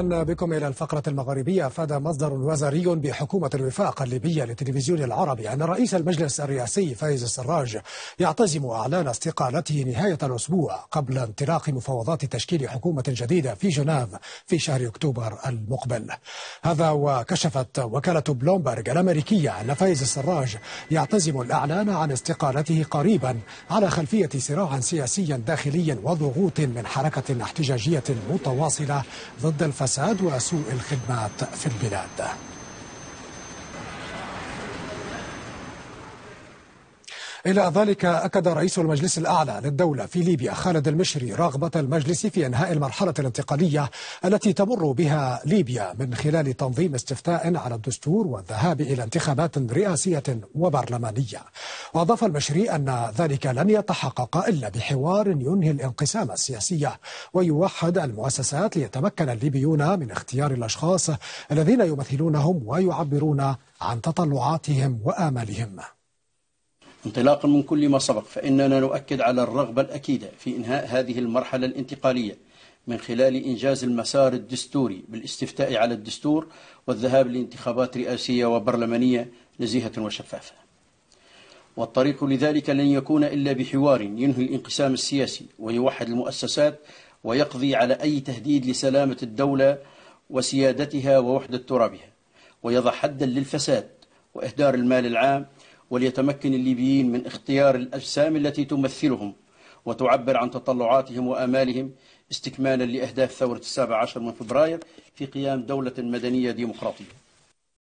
أهلا بكم إلى الفقرة المغاربية أفاد مصدر وزاري بحكومة الوفاق الليبية للتلفزيون العربي أن رئيس المجلس الرئاسي فايز السراج يعتزم أعلان استقالته نهاية الأسبوع قبل انطلاق مفاوضات تشكيل حكومة جديدة في جنيف في شهر أكتوبر المقبل هذا وكشفت وكالة بلومبرج الأمريكية أن فايز السراج يعتزم الإعلان عن استقالته قريبا على خلفية صراع سياسي داخلي وضغوط من حركة احتجاجية متواصلة ضد الفايز الفساد وسوء الخدمات في البلاد إلى ذلك أكد رئيس المجلس الأعلى للدولة في ليبيا خالد المشري رغبة المجلس في إنهاء المرحلة الانتقالية التي تمر بها ليبيا من خلال تنظيم استفتاء على الدستور والذهاب إلى انتخابات رئاسية وبرلمانية وأضاف البشري أن ذلك لن يتحقق إلا بحوار ينهي الانقسام السياسي ويوحد المؤسسات ليتمكن الليبيون من اختيار الأشخاص الذين يمثلونهم ويعبرون عن تطلعاتهم وآمالهم انطلاقا من كل ما سبق فإننا نؤكد على الرغبة الأكيدة في إنهاء هذه المرحلة الانتقالية من خلال إنجاز المسار الدستوري بالاستفتاء على الدستور والذهاب لانتخابات رئاسية وبرلمانية نزيهة وشفافة والطريق لذلك لن يكون إلا بحوار ينهي الانقسام السياسي ويوحد المؤسسات ويقضي على أي تهديد لسلامة الدولة وسيادتها ووحدة ترابها ويضع حدا للفساد وإهدار المال العام وليتمكن الليبيين من اختيار الأجسام التي تمثلهم وتعبر عن تطلعاتهم وآمالهم استكمالا لأهداف ثورة السابع عشر من فبراير في قيام دولة مدنية ديمقراطية